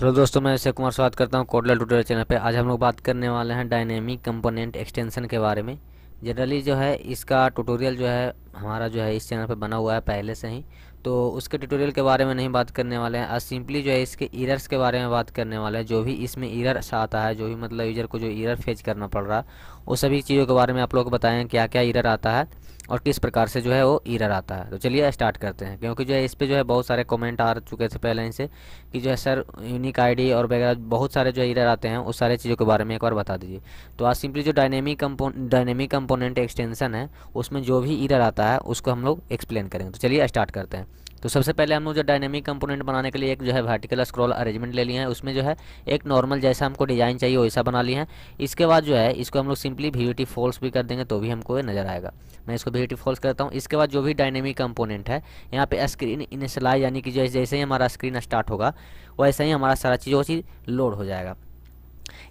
hello दोस्तों मैं अभिषेक कुमार स्वागत करता हूँ कोडला ट्यूटोरियल चैनल पे आज हम लोग बात करने वाले हैं डायनेमिक कंपोनेंट एक्सटेंशन के बारे में जनरली जो है इसका ट्यूटोरियल जो है हमारा जो है इस चैनल पे बना हुआ है पहले से ही तो उसके ट्यूटोरियल के बारे में नहीं बात करने वाले हैं आज सिंपली जो है इसके ईरर्स के बारे में बात करने वाले हैं जो भी इसमें ईरर्स आता है जो भी मतलब यूजर को जो ईरर फेज करना पड़ रहा है वो सभी चीज़ों के बारे में आप लोग बताएँ क्या क्या ईरर आता है और किस प्रकार से जो है वो ईरर आता है तो चलिए स्टार्ट करते हैं क्योंकि जो है इस पर जो है बहुत सारे कमेंट आ चुके थे पहले इनसे कि जो है सर यूनिक आईडी और वगैरह बहुत सारे जो ईरर आते हैं उस सारे चीज़ों के बारे में एक बार बता दीजिए तो आज सिंपली जो dynamic compo dynamic component extension है उसमें जो भी ईरर आता है उसको हम लोग एक्सप्लेन करेंगे तो चलिए स्टार्ट करते हैं तो सबसे पहले हम लोग जो डायनेमिक कंपोनेंट बनाने के लिए एक जो है वर्टिकल स्क्रॉल अरेंजमेंट ले लिए हैं उसमें जो है एक नॉर्मल जैसा हमको डिज़ाइन चाहिए वैसा बना लिए हैं इसके बाद जो है इसको हम लोग सिंपली ब्यूटी फॉल्स भी कर देंगे तो भी हमको नज़र आएगा मैं इसको ब्यूटी फॉल्स करता हूँ इसके बाद जो भी डायनेमिक कंपोनेंट है यहाँ पे स्क्रीन इनिशलाइज यानी कि जैसे ही हमारा स्क्रीन स्टार्ट होगा वैसे ही हमारा सारा चीज़ वो चीज़ लोड हो जाएगा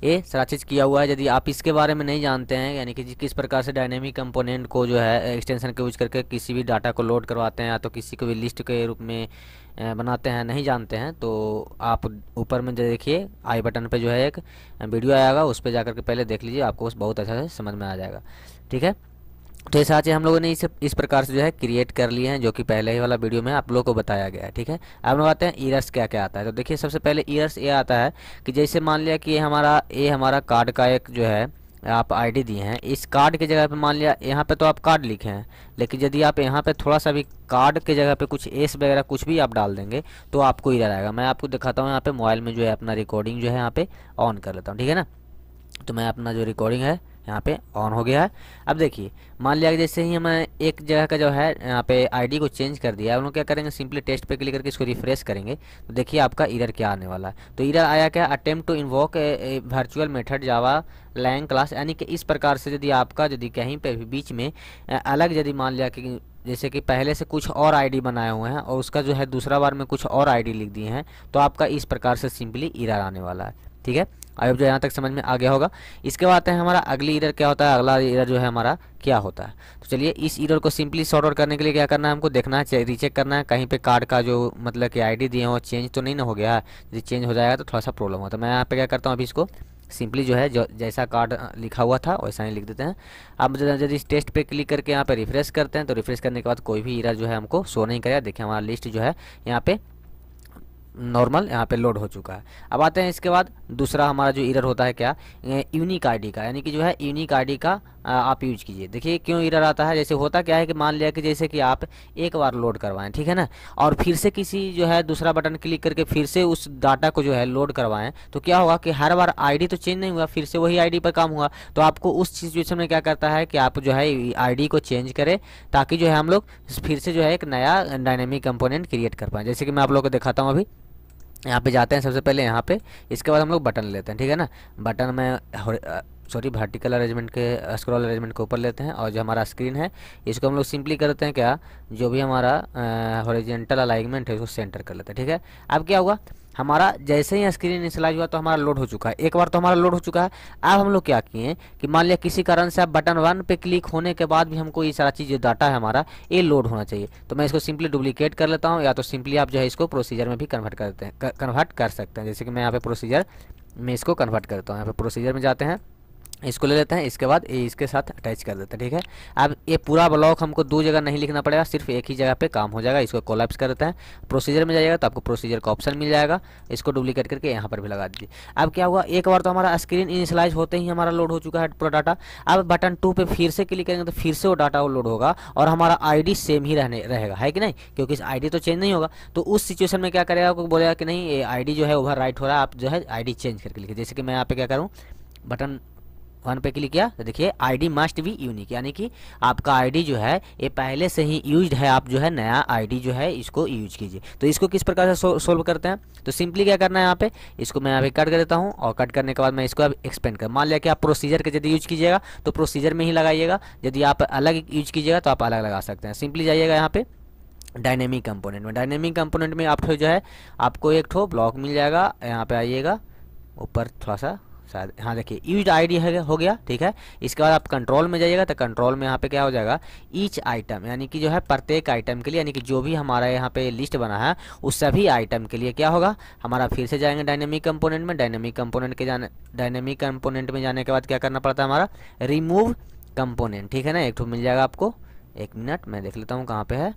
ये चीज़ किया हुआ है यदि आप इसके बारे में नहीं जानते हैं यानी कि किस प्रकार से डायनेमिक कंपोनेंट को जो है एक्सटेंशन के यूज करके किसी भी डाटा को लोड करवाते हैं या तो किसी को भी लिस्ट के रूप में बनाते हैं नहीं जानते हैं तो आप ऊपर में देखिए आई बटन पे जो है एक वीडियो आएगा उस पर जा के पहले देख लीजिए आपको बहुत अच्छा से समझ में आ जाएगा ठीक है तो ये सारे हम लोगों ने इसे इस प्रकार से जो है क्रिएट कर लिए हैं जो कि पहले ही वाला वीडियो में आप लोगों को बताया गया है ठीक है अब हम आते हैं ईयर्स क्या क्या आता है तो देखिए सबसे पहले ईयर्स ये आता है कि जैसे मान लिया कि ये हमारा ये हमारा कार्ड का एक जो है आप आईडी दिए हैं इस कार्ड की जगह पे मान लिया यहाँ पे तो आप कार्ड लिखे हैं लेकिन यदि आप यहाँ पे थोड़ा सा भी कार्ड के जगह पे कुछ एस वगैरह कुछ भी आप डाल देंगे तो आपको इधर आएगा मैं आपको दिखाता हूँ यहाँ पे मोबाइल में जो है अपना रिकॉर्डिंग जो है यहाँ पे ऑन कर लेता हूँ ठीक है ना तो मैं अपना जो रिकॉर्डिंग है यहाँ पे ऑन हो गया है अब देखिए मान लिया कि जैसे ही हमें एक जगह का जो है यहाँ पे आईडी को चेंज कर दिया है उन्होंने क्या करेंगे सिंपली टेस्ट पे क्लिक करके इसको रिफ्रेश करेंगे तो देखिए आपका इधर क्या आने वाला है तो इधर आया क्या attempt to invoke virtual method Java lang class यानी कि इस प्रकार से यदि आपका यदि कहीं पर भी बीच में अलग यदि मान लिया कि जैसे कि पहले से कुछ और आईडी बनाए हुए हैं और उसका जो है दूसरा बार में कुछ और आईडी लिख दिए हैं तो आपका इस प्रकार से सिंपली इरर आने वाला है ठीक है आई होप जो यहाँ तक समझ में आ गया होगा इसके बाद है हमारा अगली ईरर क्या होता है अगला ईरर जो है हमारा क्या होता है तो चलिए इस ईरर को सिंपली सॉर्ट आउट करने के लिए क्या करना है हमको देखना है रीचेक करना है कहीं पे कार्ड का जो मतलब कि आईडी दिए हो चेंज तो नहीं ना हो गया है यदि चेंज हो जाएगा तो थोड़ा सा प्रॉब्लम होता है मैं यहाँ पे क्या करता हूँ अभी इसको सिंपली जो है जो जैसा कार्ड लिखा हुआ था वैसा ही लिख देते हैं अब यदि इस टेस्ट पे क्लिक करके यहाँ पे रिफ्रेश करते हैं तो रिफ्रेश करने के बाद कोई भी इरा जो है हमको शो नहीं करेगा देखिए हमारा लिस्ट जो है यहाँ पे नॉर्मल यहाँ पे लोड हो चुका है अब आते हैं इसके बाद दूसरा हमारा जो इरर होता है क्या यूनिक आईडी का यानी कि जो है यूनिक आईडी का आप यूज कीजिए देखिए क्यों इरर आता है जैसे होता क्या है कि मान लिया कि जैसे कि आप एक बार लोड करवाएं ठीक है ना और फिर से किसी जो है दूसरा बटन क्लिक करके फिर से उस डाटा को जो है लोड करवाएं तो क्या होगा कि हर बार आईडी तो चेंज नहीं हुआ फिर से वही आईडी पर काम हुआ तो आपको उस सिचुएशन में क्या करता है कि आप जो है आई को चेंज करें ताकि जो है हम लोग फिर से जो है एक नया डायनेमिक कंपोनेंट क्रिएट कर पाएँ जैसे कि मैं आप लोग को दिखाता हूँ अभी यहाँ पे जाते हैं सबसे पहले यहाँ पे इसके बाद हम लोग बटन लेते हैं ठीक है ना बटन में सॉरी वर्टिकल अरेंजमेंट के स्क्रॉल uh, अरेंजमेंट के ऊपर लेते हैं और जो हमारा स्क्रीन है इसको हम लोग सिंपली करते हैं क्या जो भी हमारा हॉरिजेंटल uh, अलाइनमेंट है उसको सेंटर कर लेते हैं ठीक है अब क्या होगा हमारा जैसे ही स्क्रीन इंसलाइज हुआ तो हमारा लोड हो चुका है एक बार तो हमारा लोड हो चुका है अब हम लोग क्या किए कि मान लिया किसी कारण से आप बटन वन पे क्लिक होने के बाद भी हमको ये सारा चीज़ जो डाटा है हमारा ये लोड होना चाहिए तो मैं इसको सिंपली डुप्लीकेट कर लेता हूँ या तो सिंपली आप जो है इसको प्रोसीजर में भी कन्वर्ट करते हैं कन्वर्ट कर सकते हैं जैसे कि मैं यहाँ पे प्रोसीजर में इसको कन्वर्ट करता हूँ यहाँ पे प्रोसीजर में जाते हैं इसको ले लेते हैं इसके बाद ये इसके साथ अटैच कर देते हैं ठीक है अब ये पूरा ब्लॉक हमको दो जगह नहीं लिखना पड़ेगा सिर्फ एक ही जगह पे काम हो जाएगा इसको कोलैप्स कर देते हैं प्रोसीजर में जाइएगा तो आपको प्रोसीजर का ऑप्शन मिल जाएगा इसको डुप्लीकेट करके यहाँ पर भी लगा दीजिए अब क्या हुआ एक बार तो हमारा स्क्रीन इनिशलाइज होते ही हमारा लोड हो चुका है पूरा डाटा अब बटन टू पर फिर से क्लिक करेंगे तो फिर से वो डाटा लोड होगा और हमारा आई सेम ही रहने रहेगा है कि नहीं क्योंकि आई तो चेंज नहीं होगा तो उस सिचुएशन में क्या करेगा बोलेगा कि नहीं ये आई जो है ओवर हो रहा है आप जो है आई चेंज करके लिखिए जैसे कि मैं यहाँ पे क्या करूँ बटन वन पे क्लिक किया तो देखिए आईडी मस्ट बी यूनिक यानी कि आपका आईडी जो है ये पहले से ही यूज्ड है आप जो है नया आईडी जो है इसको यूज कीजिए तो इसको किस प्रकार से सोल्व करते हैं तो सिंपली क्या करना है यहाँ पे इसको मैं यहाँ पे कट कर देता हूँ और कट करने के बाद मैं इसको अब एक्सपेंड कर मान लिया कि आप प्रोसीजर के यदि यूज कीजिएगा तो प्रोसीजर में ही लगाइएगा यदि आप अलग यूज कीजिएगा तो आप अलग लगा सकते हैं सिंपली जाइएगा यहाँ पे डायनेमिक कंपोनेंट में डायनेमिक कंपोनेंट में आप जो है आपको एक ठो ब्लॉक मिल जाएगा यहाँ पे आइएगा ऊपर थोड़ा सा शायद हाँ देखिए यूज आईडी हो गया ठीक है इसके बाद आप कंट्रोल में जाइएगा तो कंट्रोल में यहाँ पे क्या हो जाएगा ईच आइटम यानी कि जो है प्रत्येक आइटम के लिए यानी कि जो भी हमारा यहाँ पे लिस्ट बना है उस सभी आइटम के लिए क्या होगा हमारा फिर से जाएंगे डायनेमिक कंपोनेंट में डायनेमिक कंपोनेंट के जाने डायनेमिक कंपोनेंट में जाने के बाद क्या करना पड़ता है हमारा रिमूव कंपोनेंट ठीक है ना एक मिल जाएगा आपको एक मिनट मैं देख लेता हूँ कहाँ पर है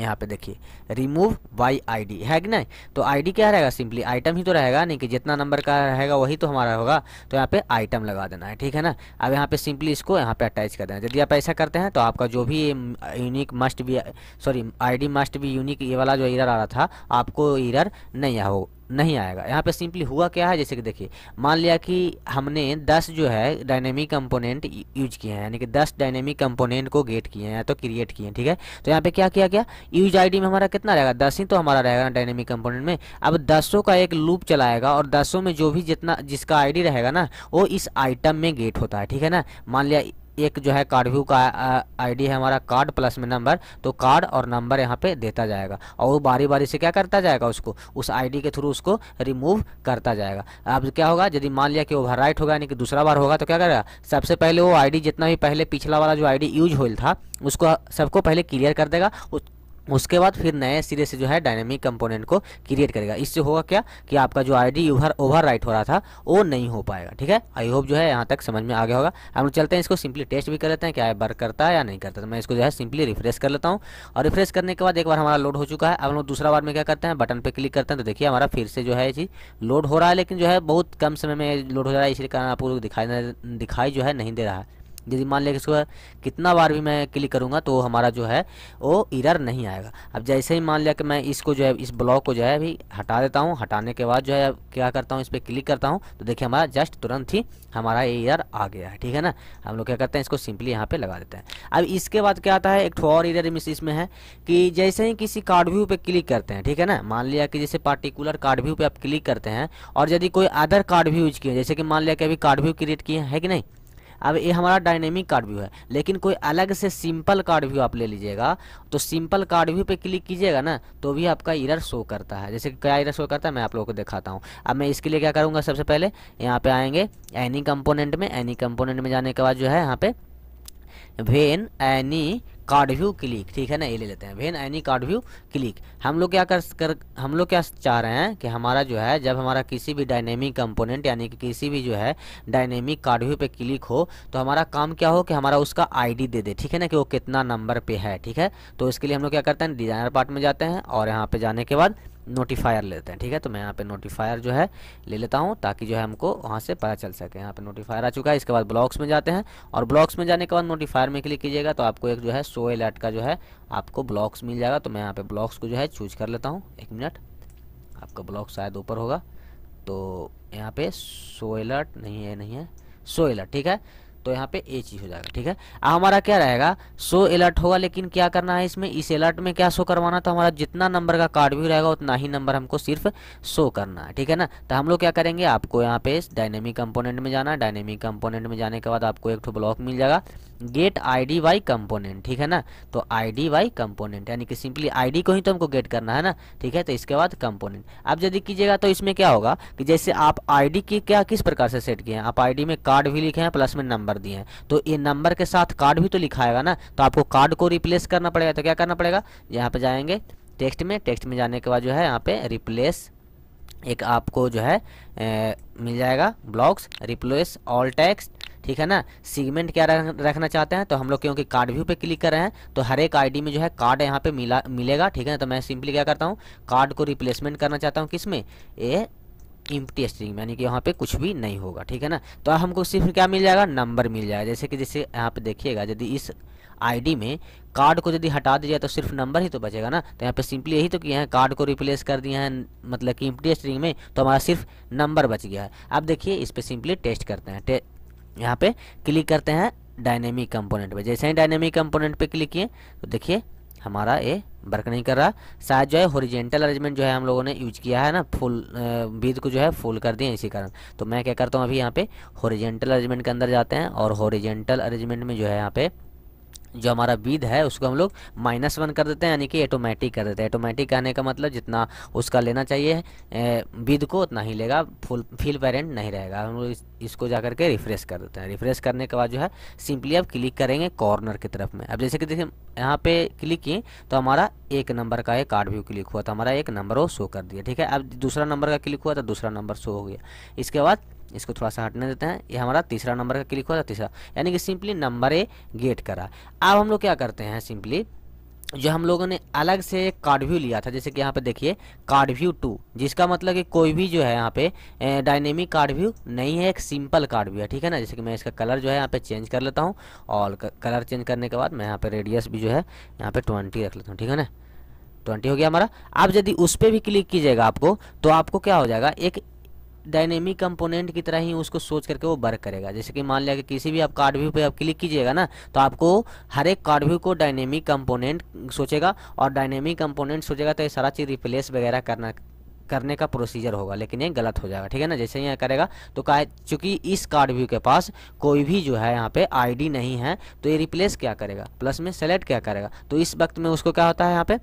यहाँ पे देखिए रिमूव बाई आईडी है कि नहीं तो आईडी क्या रहेगा सिंपली आइटम ही तो रहेगा नहीं कि जितना नंबर का रहेगा वही तो हमारा होगा तो यहाँ पे आइटम लगा देना है ठीक है ना अब यहाँ पे सिंपली इसको यहाँ पे अटैच कर देना यदि आप ऐसा करते हैं तो आपका जो भी यूनिक मस्ट भी सॉरी आईडी मस्ट भी यूनिक ये वाला जो इरर आ रहा था आपको इरर नहीं आओ नहीं आएगा यहाँ पे सिंपली हुआ क्या है जैसे कि देखिए मान लिया कि हमने 10 जो है डायनेमिक कंपोनेंट यूज किए हैं यानी कि 10 डायनेमिक कंपोनेंट को गेट किए हैं या तो क्रिएट किए हैं ठीक है तो यहाँ पे क्या किया गया यूज आईडी में हमारा कितना रहेगा दस ही तो हमारा रहेगा ना डायनेमिक कंपोनेंट में अब दसों का एक लूप चलाएगा और दसों में जो भी जितना जिसका आई रहेगा ना वो इस आइटम में गेट होता है ठीक है ना मान लिया एक जो है कार्डव्यू का आईडी है हमारा कार्ड प्लस में नंबर तो कार्ड और नंबर यहाँ पे देता जाएगा और वो बारी बारी से क्या करता जाएगा उसको उस आईडी के थ्रू उसको रिमूव करता जाएगा अब क्या होगा यदि मान लिया कि ओवर होगा यानी कि दूसरा बार होगा तो क्या करेगा सबसे पहले वो आई जितना भी पहले पिछला वाला जो आई यूज हुआ था उसको सबको पहले क्लियर कर देगा उसके बाद फिर नए सिरे से जो है डायनेमिक कंपोनेंट को क्रिएट करेगा इससे होगा क्या कि आपका जो आई डी ओवर राइट हो रहा था वो नहीं हो पाएगा ठीक है आई होप जो है यहाँ तक समझ में आ गया होगा हम लोग चलते हैं इसको सिंपली टेस्ट भी कर लेते हैं क्या वर्क करता है या नहीं करता तो मैं इसको जो है सिंपली रिफ्रेश कर लेता हूँ और रिफ्रेश करने के बाद एक बार हमारा लोड हो चुका है अब हम लोग दूसरा बार में क्या करते हैं बटन पर क्लिक करते हैं तो देखिए हमारा फिर से जो है जी लोड हो रहा है लेकिन जो है बहुत कम समय में लोड हो रहा है इसलिए कारण आपको दिखाई दिखाई जो है नहीं दे रहा है यदि मान लिया इसको कितना बार भी मैं क्लिक करूँगा तो हमारा जो है वो इरर नहीं आएगा अब जैसे ही मान लिया कि मैं इसको जो है इस ब्लॉक को जो है अभी हटा देता हूँ हटाने के बाद जो है क्या करता हूँ इस पर क्लिक करता हूँ तो देखिए हमारा जस्ट तुरंत ही हमारा ये इरर आ गया है ठीक है ना हम लोग क्या करते हैं इसको सिंपली यहाँ पर लगा देते हैं अब इसके बाद क्या आता है एक और इरर इसमें है कि जैसे ही किसी कार्ड व्यू पर क्लिक करते हैं ठीक है ना मान लिया कि जैसे पार्टिकुलर कार्ड व्यू पर आप क्लिक करते हैं और यदि कोई अदर कार्ड व्यू यूज किए जैसे कि मान लिया कि अभी कार्ड व्यू क्रिएट किए हैं कि नहीं अब ये हमारा डायनेमिक कार्ड व्यू है लेकिन कोई अलग से सिंपल कार्ड व्यू आप ले लीजिएगा तो सिंपल कार्ड व्यू पे क्लिक कीजिएगा ना तो भी आपका इरर शो करता है जैसे क्या इरर शो करता है मैं आप लोगों को दिखाता हूँ अब मैं इसके लिए क्या करूँगा सबसे पहले यहाँ पे आएंगे एनी कंपोनेंट में एनी कंपोनेंट में जाने के बाद जो है यहाँ पे when any card view click ठीक है ना ये ले लेते हैं भेन एनी कार्ड व्यू क्लिक हम लोग क्या कर, कर हम लोग क्या चाह रहे हैं कि हमारा जो है जब हमारा किसी भी डायनेमिक कंपोनेंट यानी कि किसी भी जो है डायनेमिक कार्ड व्यू पे क्लिक हो तो हमारा काम क्या हो कि हमारा उसका आईडी दे दे ठीक है ना कि वो कितना नंबर पे है ठीक है तो इसके लिए हम लोग क्या करते हैं डिजाइनर पार्ट में जाते हैं और यहाँ पे जाने के बाद नोटिफायर लेते हैं ठीक है तो मैं यहाँ पे नोटिफायर जो है ले लेता हूँ ताकि जो है हमको वहाँ से पता चल सके यहाँ पे नोटिफायर आ चुका है इसके बाद ब्लॉक्स में जाते हैं और ब्लॉक्स में जाने के बाद नोटिफायर में क्लिक कीजिएगा तो आपको एक जो है सो एलर्ट का जो है आपको ब्लॉक्स मिल जाएगा तो मैं यहाँ पर ब्लॉक्स को जो है चूज कर लेता हूँ एक मिनट आपका ब्लॉक शायद ऊपर होगा तो यहाँ पे सो एलर्ट नहीं है नहीं है सो एलर्ट ठीक है तो यहाँ पे ए चीज हो जाएगा ठीक है अब हमारा क्या रहेगा शो अलर्ट होगा लेकिन क्या करना है इसमें इस अलर्ट में क्या शो करवाना तो हमारा जितना नंबर का कार्ड भी रहेगा उतना ही नंबर हमको सिर्फ शो करना है ठीक है ना तो हम लोग क्या करेंगे आपको यहाँ पे डायनेमिक कंपोनेंट में जाना डायनेमिक कंपोनेंट में जाने के बाद आपको एक ठो ब्लॉक मिल जाएगा get I D by component ठीक है ना तो आई डी बाई कंपोनेंट यानी कि सिंपली आई डी को ही तो हमको गेट करना है ना ठीक है तो इसके बाद कंपोनेंट आप यदि कीजिएगा तो इसमें क्या होगा कि जैसे आप आई डी की क्या किस प्रकार से सेट किए हैं आप आई डी में कार्ड भी लिखे हैं प्लस में नंबर दिए हैं तो ये नंबर के साथ कार्ड भी तो लिखाएगा ना तो आपको कार्ड को रिप्लेस करना पड़ेगा तो क्या करना पड़ेगा यहाँ पर जाएंगे टेक्स्ट में टेक्स्ट में जाने के बाद जो है यहाँ पे रिप्लेस एक आपको जो है ए, मिल जाएगा ब्लॉक्स रिप्लेस ऑल टेक्स्ट ठीक है ना सीगमेंट क्या रखना चाहते हैं तो हम लोग क्योंकि कार्ड व्यू पे क्लिक कर रहे हैं तो हर एक आईडी में जो है कार्ड यहाँ पे मिला मिलेगा ठीक है ना तो मैं सिंपली क्या करता हूँ कार्ड को रिप्लेसमेंट करना चाहता हूँ किसमें ए इम्पटी स्ट्रिंग यानी कि यहाँ पे कुछ भी नहीं होगा ठीक है ना तो हमको सिर्फ क्या मिल जाएगा नंबर मिल जाएगा जैसे कि जैसे यहाँ पे देखिएगा यदि इस आईडी में कार्ड को यदि हटा दिया तो सिर्फ नंबर ही तो बचेगा ना तो यहाँ पे सिंपली यही तो किया है कार्ड को रिप्लेस कर दिया है मतलब कि इम्पटी स्ट्रिंग में तो हमारा सिर्फ नंबर बच गया है अब देखिए इस पर सिंपली टेस्ट करते हैं टे, यहाँ पे क्लिक करते हैं डायनेमिक कंपोनेंट पे जैसे ही डायनेमिक कंपोनेंट पे क्लिक किए तो देखिए हमारा ये वर्क नहीं कर रहा शायद जो है होरिजेंटल अरेंजमेंट जो है हम लोगों ने यूज किया है ना फुल बीज को जो है फुल कर दिए इसी कारण तो मैं क्या करता हूँ अभी यहाँ पे होरिजेंटल अरेंजमेंट के अंदर जाते हैं और होरिजेंटल अरेंजमेंट में जो है यहाँ पे जो हमारा बीध है उसको हम लोग माइनस वन कर देते हैं यानी कि ऑटोमेटिक कर देते हैं ऑटोमेटिक आने का मतलब जितना उसका लेना चाहिए बीध को उतना ही लेगा फुल फील पेरेंट नहीं रहेगा हम लोग इस, इसको जा करके रिफ्रेश कर देते हैं रिफ्रेश करने के बाद जो है सिंपली आप क्लिक करेंगे कॉर्नर की तरफ में अब जैसे कि देखिए यहाँ पे क्लिक किए तो हमारा एक नंबर का एक कार्ड व्यू क्लिक हुआ तो हमारा एक नंबर वो शो कर दिया ठीक है अब दूसरा नंबर का क्लिक हुआ तो दूसरा नंबर शो हो गया इसके बाद इसको थोड़ा सा हटने देते हैं ये हमारा तीसरा नंबर का क्लिक होता है तीसरा यानी कि सिंपली नंबर ए गेट करा अब हम लोग क्या करते हैं सिंपली जो हम लोगों ने अलग से एक कार्ड व्यू लिया था जैसे कि यहाँ पे देखिए कार्ड व्यू टू जिसका मतलब कि कोई भी जो है यहाँ पे डायनेमिक कार्ड व्यू नहीं है एक सिंपल कार्ड व्यू है ठीक है ना जैसे कि मैं इसका कलर जो है यहाँ पे चेंज कर लेता हूँ और कलर चेंज करने के बाद मैं यहाँ पे रेडियस भी जो है यहाँ पे ट्वेंटी रख लेता हूँ ठीक है ना ट्वेंटी हो गया हमारा आप यदि उस पर भी क्लिक कीजिएगा आपको तो आपको क्या हो जाएगा एक डायनेमिक कंपोनेंट की तरह ही उसको सोच करके वो वर्क करेगा जैसे कि मान लिया कि किसी भी आप कार्ड व्यू पे आप क्लिक कीजिएगा ना तो आपको हर एक कार्ड व्यू को डायनेमिक कंपोनेंट सोचेगा और डायनेमिक कंपोनेंट सोचेगा तो ये सारा चीज़ रिप्लेस वगैरह करना करने का प्रोसीजर होगा लेकिन ये गलत हो जाएगा ठीक है ना जैसे यहाँ करेगा तो का चूंकि इस कार्ड व्यू के पास कोई भी जो है यहाँ पे आईडी नहीं है तो ये रिप्लेस क्या करेगा प्लस में सेलेक्ट क्या करेगा तो इस वक्त में उसको क्या होता है यहाँ पे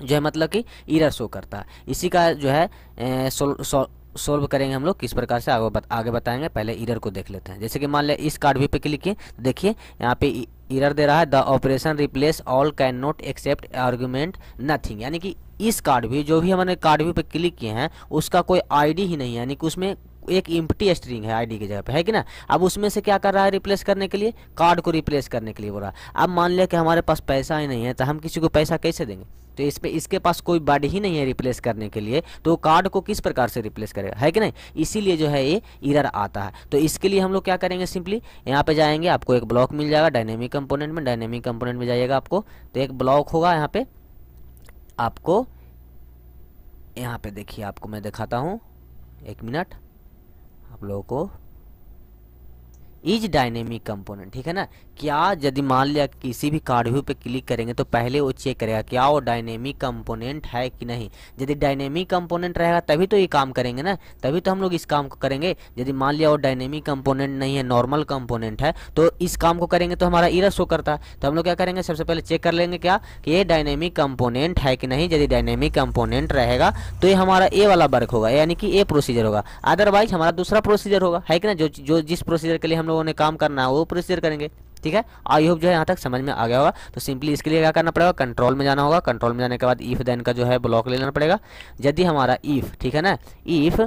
जो है मतलब कि ईरा शो करता है इसी का जो है ए, सो, सो, सोल्व करेंगे हम लोग किस प्रकार से आगे, बत, आगे बताएंगे पहले इरर को देख लेते हैं जैसे कि मान लिया इस कार्ड भी पे क्लिक किए तो देखिए यहाँ पे इरर e, दे रहा है the operation replace all can not accept argument nothing यानी कि इस कार्ड भी जो भी हमने कार्ड भी पे क्लिक किए हैं उसका कोई आईडी ही नहीं है यानी कि उसमें एक इम्पटी स्ट्रिंग है आईडी की जगह पे है कि ना अब उसमें से क्या कर रहा है रिप्लेस करने के लिए कार्ड को रिप्लेस करने के लिए बोल रहा है अब मान लिया कि हमारे पास पैसा ही नहीं है तो हम किसी को पैसा कैसे देंगे तो इस पे इसके पास कोई बॉडी ही नहीं है रिप्लेस करने के लिए तो कार्ड को किस प्रकार से रिप्लेस करेगा है कि नहीं इसीलिए जो है ये इरर आता है तो इसके लिए हम लोग क्या करेंगे सिंपली यहाँ पे जाएंगे आपको एक ब्लॉक मिल जाएगा डायनेमिक कंपोनेंट में डायनेमिक कंपोनेंट में जाइएगा आपको तो एक ब्लॉक होगा यहाँ पे आपको यहाँ पे देखिए आपको मैं दिखाता हूँ एक minute logo is dynamic component ठीक है ना क्या यदि मान लिया किसी भी कार्डव्यू पे क्लिक करेंगे तो पहले वो चेक करेगा क्या वो डायनेमिक कंपोनेंट है कि नहीं यदि डायनेमिक कंपोनेंट रहेगा तभी तो ये काम करेंगे ना तभी तो हम लोग इस काम को करेंगे यदि मान लिया वो डायनेमिक कंपोनेंट नहीं है नॉर्मल कंपोनेंट है तो इस काम को करेंगे तो हमारा इरर शो करता है तो हम लोग क्या करेंगे सबसे पहले चेक कर लेंगे क्या कि ये डायनेमिक कंपोनेंट है कि नहीं यदि डायनेमिक कंपोनेंट रहेगा तो ये हमारा ए वाला वर्क होगा यानी कि ए प्रोसीजर होगा अदरवाइज हमारा दूसरा प्रोसीजर होगा है कि ना जो जो जिस प्रोसीजर के लिए हम लोगों ने काम करना है वो प्रोसीजर करेंगे ठीक है आई होप जो है यहाँ तक समझ में आ गया होगा तो सिंपली इसके लिए क्या करना पड़ेगा कंट्रोल में जाना होगा कंट्रोल में जाने के बाद ईफ देन का जो है ब्लॉक ले लेना पड़ेगा यदि हमारा ईफ ठीक है ना if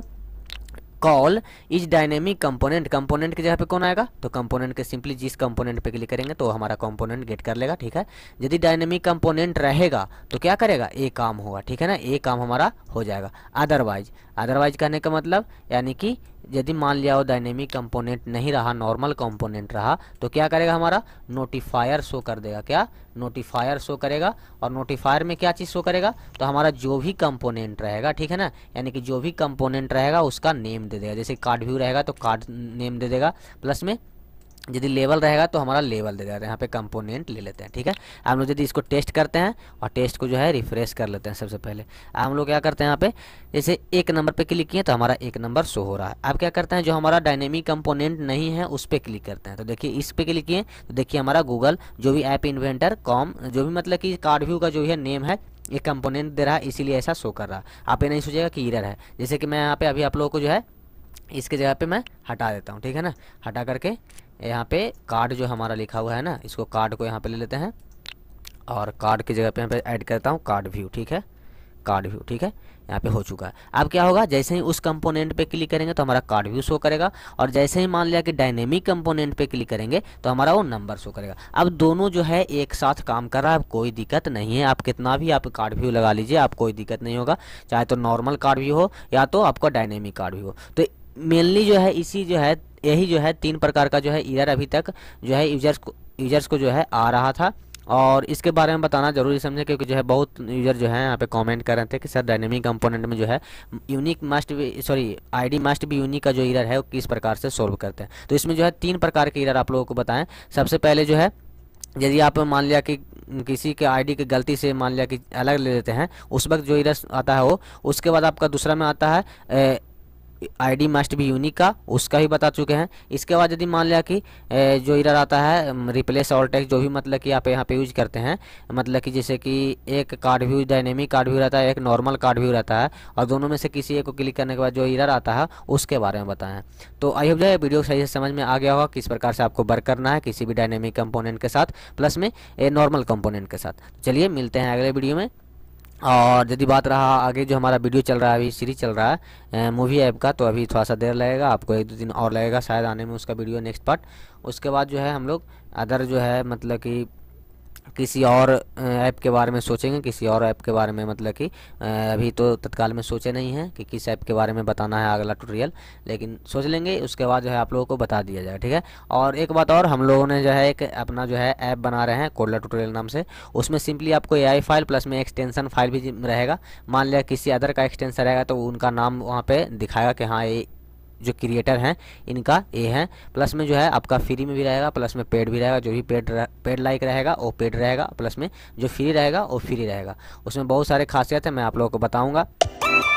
call is dynamic component component की जगह पे कौन आएगा तो कंपोनेंट के सिंपली जिस कंपोनेंट पे क्लिक करेंगे तो हमारा कंपोनेंट गेट कर लेगा ठीक है यदि डायनेमिक कंपोनेंट रहेगा तो क्या करेगा ए काम होगा ठीक है ना ए काम हमारा हो जाएगा अदरवाइज अदरवाइज कहने का मतलब यानी कि यदि मान लिया वो डायनेमिक कंपोनेंट नहीं रहा नॉर्मल कंपोनेंट रहा तो क्या करेगा हमारा नोटिफायर शो कर देगा क्या नोटिफायर शो करेगा और नोटिफायर में क्या चीज़ शो करेगा तो हमारा जो भी कंपोनेंट रहेगा ठीक है ना यानी कि जो भी कंपोनेंट रहेगा उसका नेम दे देगा जैसे कार्ड व्यू रहेगा तो कार्ड नेम दे देगा प्लस में यदि लेवल रहेगा तो हमारा लेवल दे देगा यहाँ पे कंपोनेंट ले लेते हैं ठीक है हम लोग यदि इसको टेस्ट करते हैं और टेस्ट को जो है रिफ्रेश कर लेते हैं सबसे पहले हम लोग क्या करते हैं यहाँ पे जैसे एक नंबर पे क्लिक किए तो हमारा एक नंबर शो हो रहा है अब क्या करते हैं जो हमारा डायनेमिक कंपोनेंट नहीं है उस पर क्लिक करते हैं तो देखिए इस पर क्लिक किए तो देखिए हमारा गूगल जो भी ऐप इन्वेंटर कॉम जो भी मतलब कि कार्ड व्यू का जो है नेम है ये कंपोनेंट दे रहा है इसीलिए ऐसा शो कर रहा है आप ये नहीं सोचेगा कि ईरर है जैसे कि मैं यहाँ पे अभी आप लोगों को जो है इसके जगह पे मैं हटा देता हूँ ठीक है ना हटा करके यहाँ पे कार्ड जो हमारा लिखा हुआ है ना इसको कार्ड को यहाँ पे ले लेते हैं और कार्ड की जगह पे यहाँ पे ऐड करता हूँ कार्ड व्यू ठीक है कार्ड व्यू ठीक है यहाँ पे हो चुका है अब क्या होगा जैसे ही उस कंपोनेंट पे क्लिक करेंगे तो हमारा कार्ड व्यू शो करेगा और जैसे ही मान लिया कि डायनेमिक कंपोनेंट पे क्लिक करेंगे तो हमारा वो नंबर शो करेगा अब दोनों जो है एक साथ काम कर रहा है अब कोई दिक्कत नहीं है आप कितना भी आप कार्ड व्यू लगा लीजिए आप कोई दिक्कत नहीं होगा चाहे तो नॉर्मल कार्ड व्यू हो या तो आपका डायनेमिक कार्ड व्यू हो तो मेनली जो है इसी जो है यही जो है तीन प्रकार का जो है ईयर अभी तक जो है यूजर्स को यूजर्स को जो है आ रहा था और इसके बारे में बताना जरूरी समझें क्योंकि जो है बहुत यूज़र जो है यहाँ पे कमेंट कर रहे थे कि सर डायनेमिक कंपोनेंट में जो है यूनिक मस्ट भी सॉरी आईडी मस्ट भी यूनिक का जो इरर है वो किस प्रकार से सॉल्व करते हैं तो इसमें जो है तीन प्रकार के इरर आप लोगों को बताएं सबसे पहले जो है यदि आप मान लिया कि किसी के आईडी की गलती से मान लिया कि अलग ले लेते हैं उस वक्त जो इरर आता है वो उसके बाद आपका दूसरा में आता है आईडी मस्ट भी यूनिक का उसका भी बता चुके हैं इसके बाद यदि मान लिया कि जो इरर आता है रिप्लेस ऑल टैक्स जो भी मतलब कि आप यहाँ पे यूज करते हैं मतलब कि जैसे कि एक card view dynamic card view रहता है एक नॉर्मल कार्ड व्यू रहता है और दोनों में से किसी एक को क्लिक करने के बाद जो इरर आता है उसके बारे में बताएं तो आई होप जो वीडियो सही से समझ में आ गया होगा किस प्रकार से आपको वर्क करना है किसी भी डायनेमिक कंपोनेंट के साथ प्लस में नॉर्मल कंपोनेंट के साथ चलिए मिलते हैं अगले वीडियो में और यदि बात रहा आगे जो हमारा वीडियो चल रहा है अभी सीरीज चल रहा है मूवी ऐप का तो अभी थोड़ा सा देर लगेगा आपको एक दो दिन और लगेगा शायद आने में उसका वीडियो नेक्स्ट पार्ट उसके बाद जो है हम लोग अदर जो है मतलब कि किसी और ऐप के बारे में सोचेंगे किसी और ऐप के बारे में मतलब कि अभी तो तत्काल में सोचे नहीं हैं कि किस ऐप के बारे में बताना है अगला ट्यूटोरियल लेकिन सोच लेंगे उसके बाद जो है आप लोगों को बता दिया जाए ठीक है और एक बात और हम लोगों ने जो है एक अपना जो है ऐप बना रहे हैं कोडला ट्यूटोरियल नाम से उसमें सिंपली आपको ए फाइल प्लस में एक्सटेंसन फाइल भी रहेगा मान लिया किसी अदर का एक्सटेंसन रहेगा तो उनका नाम वहाँ पर दिखाएगा कि हाँ ये जो क्रिएटर हैं इनका ए है प्लस में जो है आपका फ्री में भी रहेगा प्लस में पेड भी रहेगा जो भी पेड पेड लाइक रहेगा वो पेड रहेगा प्लस में जो फ्री रहेगा वो फ्री रहेगा उसमें बहुत सारे खासियत है मैं आप लोगों को बताऊँगा